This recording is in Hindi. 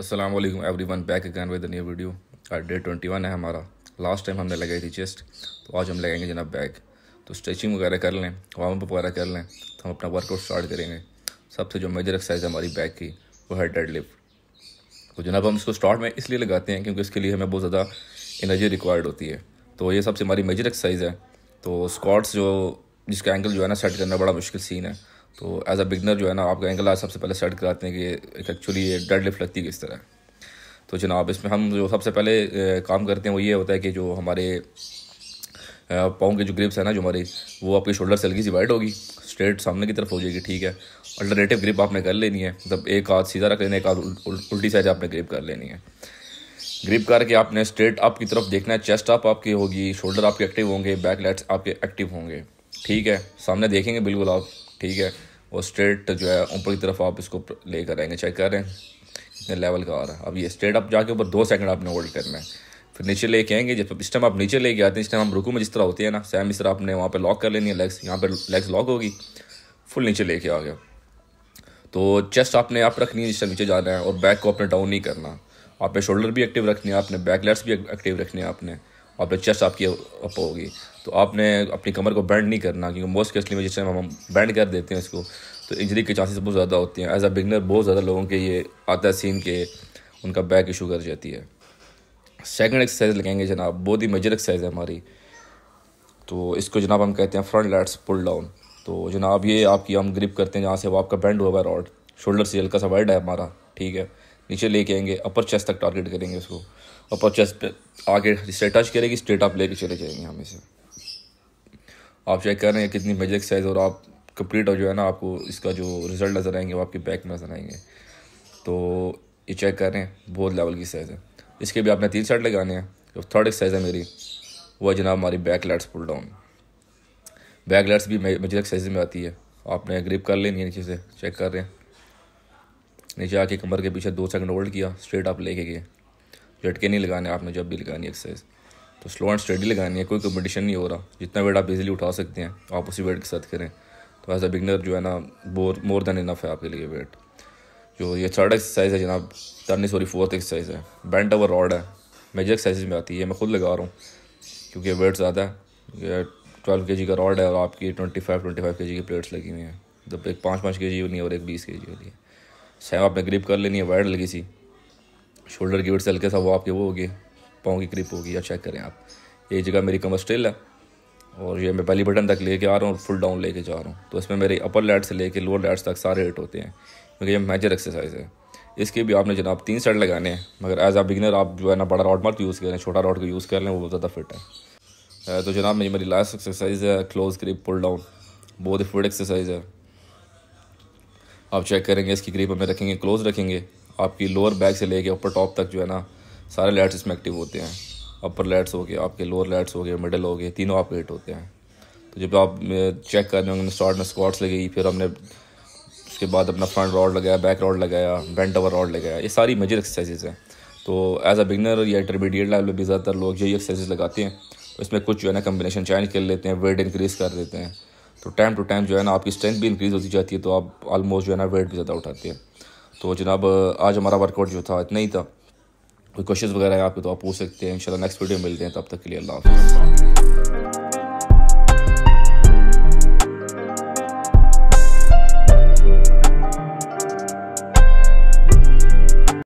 अस्सलाम वालेकुम one back again with new video आज डे ट्वेंटी वन है हमारा लास्ट टाइम हमने लगाई थी चेस्ट तो आज हम लगाएंगे जनाब बैक तो स्ट्रेचिंग वगैरह कर लें वार्म अप वगैरह कर लें तो हम अपना वर्कआउट स्टार्ट करेंगे सबसे जो मेजर एक्सरसाइज हमारी बैक की वो है डेड लिफ्ट तो जनाब हम इसको स्टार्ट में इसलिए लगाते हैं क्योंकि इसके लिए हमें बहुत ज़्यादा एनर्जी रिक्वायर्ड होती है तो ये सबसे हमारी मेजर एक्सरसाइज है तो स्कॉट्स जो जिसका एंगल जो है ना सेट करना बड़ा मुश्किल सीन है तो एज अ बिगनर जो है ना आपका एंगल आज सबसे पहले सेट कराते हैं कि एक एक्चुअली ये डेड लिफ्ट लगती किस तरह तो जनाब इसमें हम जो सबसे पहले काम करते हैं वो ये होता है कि जो हमारे पाँव के जो ग्रिप्स है ना जो हमारी वो आपकी शोल्डर से हल्की सी वाइड होगी स्ट्रेट सामने की तरफ हो जाएगी ठीक है अल्टरनेटिव ग्रिप आपने कर लेनी है मतलब एक हाथ सीधा रख लेना एक हाथ उल्टी साइड आपने ग्रिप कर लेनी है ग्रिप करके आपने स्ट्रेट अप की तरफ देखना है चेस्ट अप आपकी होगी शोल्डर आपके एक्टिव होंगे बैक लेट्स आपके एक्टिव होंगे ठीक है सामने देखेंगे बिल्कुल आप ठीक है और स्ट्रेट जो है ऊपर की तरफ आप इसको लेकर आएंगे चेक करें कितने लेवल का आ रहा है अब ये स्ट्रेट अप जाके ऊपर दो सेकंड आपने होल्ड करना है फिर नीचे लेके आएंगे जब इस टाइम आप नीचे लेके आते हैं इस टाइम हम रुकू में जिस तरह होती है ना सेम इस तरह आपने वहाँ पर लॉक कर लेनी है लेग्स यहाँ पर लेग्स लॉक होगी फुल नीचे लेके आ गया तो चेस्ट आपने आप रखनी है जिस टाइम नीचे जाना है और बैक को आपने डाउन नहीं करना आपने शोल्डर भी एक्टिव रखनी है आपने बैक लेट्स भी एक्टिव रखनी है आपने और फिर चेस्ट आपकी अप होगी तो आपने अपनी कमर को बैंड नहीं करना क्योंकि मोस्ट केसली में जिस टाइम हम बैंड कर देते हैं इसको तो इंजरी के चांसेस बहुत ज़्यादा होते हैं एज अ बिगनर बहुत ज़्यादा लोगों के ये आता है सीन के उनका बैक इशू कर जाती है सेकंड एक्सरसाइज लगेंगे जनाब बहुत ही मेजर एक्सरसाइज है हमारी तो इसको जनाब हम कहते हैं फ्रंट लैट्स पुल डाउन तो जनाब ये आपकी हम ग्रिप करते हैं जहाँ से वो आपका बैंड हुआ है रॉड शोल्डर से हल्का सा वाइड है हमारा ठीक है नीचे लेके आएंगे अपर चेस्ट तक टारगेट करेंगे उसको अपर चेस्ट पे आगे जिससे टच करेगी स्ट्रेट आप लेके चले जाएंगे हमेशा आप चेक कर रहे हैं कितनी मेजर साइज और आप कंप्लीट हो जो है ना आपको इसका जो रिजल्ट नज़र आएंगे वो आपके बैक में नज़र आएंगे तो ये चेक कर रहे हैं बहुत लेवल की साइज़ है इसके भी आपने तीन सेट लगाने हैं जो थर्ड साइज़ है मेरी वो है जनाब हमारी back lights pull down back lights भी मेजर साइज में आती है आपने ग्रिप कर लेनी है नीचे से चेक कर रहे हैं नीचे आके कमर के पीछे दो सेकंड होल्ड किया स्ट्रेट आप लेके गए झटके नहीं लगाने आपने जब भी लगानी एक्सरसाइज तो स्लो एंड स्टडी लगानी है कोई कंपटीशन नहीं हो रहा जितना वेट आप इजिली उठा सकते हैं आप उसी वेट के साथ करें तो एज अ बिगनर जो है ना बोर मोर देन इनफ है आपके लिए वेट जो ये थर्ड एक्सरसाइज है जनाब थर्ड सॉरी फोर्थ एक्सरसाइज है बैंड ओवर रॉड है मेजर एक्सरसाइज में आती है मैं खुद लगा रहा हूँ क्योंकि वेट ज़्यादा है ट्वेल्व के जी का रॉड है और आपकी ट्वेंटी फाइव ट्वेंटी फाइव के जी की प्लेट्स लगी हुई हैं जब एक पाँच पाँच के जी वाली और एक बीस के जी वाली है शायद आपने ग्रिप कर लेनी है वायर लगी सी शोल्डर की वेट से हल्के सा वो आपके वो होगी पाँव की ग्रिप होगी या चेक करें आप ये जगह मेरी कमर स्टिल है और ये मैं पहली बटन तक लेके आ रहा हूँ और फुल डाउन लेके जा रहा हूँ तो इसमें मेरे अपर लैड से लेके लोअर लैड्स तक सारे रेट होते हैं क्योंकि ये मेजर एक्सरसाइज है इसके भी आपने जनाब तीन सेट लगाने हैं मगर एज आ बिगनर आप जो है ना बड़ा रॉड मार्क यूज़ करें छोटा रॉड को यूज़ कर लें वो बहुत ज़्यादा फिट है तो जनाब मेरी मेरी लास्ट एक्सरसाइज है क्लोज ग्रिप पुल डाउन बहुत ही फिट एक्सरसाइज है आप चेक करेंगे इसकी ग्रिप हमें रखेंगे क्लोज रखेंगे आपकी लोअर बैक से लेके ऊपर टॉप तक जो है ना सारे लाइट्स इसमें एक्टिव होते हैं अपर लाइट्स हो गए आपके लोअर लाइट्स हो गए मिडल हो गए तीनों आपके हिट होते हैं तो जब आप चेक कर रहे होंगे स्टार्ट में स्कॉट्स लगाई फिर हमने उसके बाद अपना फ्रंट रॉड लगाया बैक रॉड लगाया बेंट ओवर रॉड लगाया ये सारी मेजर एक्सरसाइजेज हैं तो एज अ बिगनर या इंटरमीडिएट लेवल पर भी ज़्यादातर लोग यही एक्सरसाइज लगाते हैं तो इसमें कुछ जो है ना कम्बिनेशन चेंज कर लेते हैं वेट इंक्रीज़ कर देते हैं तो टाइम टू टाइम जो है ना आपकी स्ट्रेंथ भी इंक्रीज़ होती जाती है तो आप ऑलमोस्ट जो है ना वेट भी ज़्यादा उठाते हैं तो जनाब आज हमारा वर्कआउट जो था इतना ही था कोई क्वेश्चन वगैरह है आपके तो आप पूछ सकते हैं इन नेक्स्ट वीडियो मिलते हैं तब तक के लिए अल्लाह हाफ़